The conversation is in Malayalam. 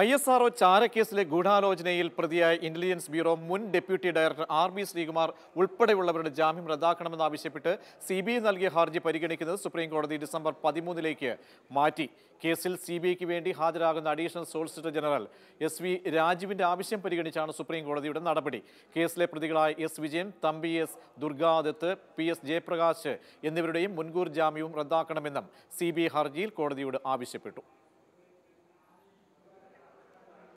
ഐ എസ് ആർഒ ചാരക്കേസിലെ ഗൂഢാലോചനയിൽ പ്രതിയായ ഇന്റലിജൻസ് ബ്യൂറോ മുൻ deputy director R B Sreekumar ഉൾപ്പെടെയുള്ളവരുടെ ജാമ്യം റദ്ദാക്കണമെന്നാവശ്യപ്പെട്ട് സി ബി ഐ നൽകിയ ഹർജി പരിഗണിക്കുന്നത് സുപ്രീം കോടതി ഡിസംബർ പതിമൂന്നിലേക്ക് മാറ്റി കേസിൽ സി ബി ഐക്ക് വേണ്ടി ഹാജരാകുന്ന additional solicitor general S V രാജുവിന്റെ ആവശ്യം പരിഗണിച്ചാണ് സുപ്രീം നടപടി കേസിലെ പ്രതികളായ S Vijayan Thampi S Durgadath P S Jayaprakash എന്നിവരുടെയും മുൻകൂർ ജാമ്യവും റദ്ദാക്കണമെന്നും സി ഹർജിയിൽ കോടതിയോട് ആവശ്യപ്പെട്ടു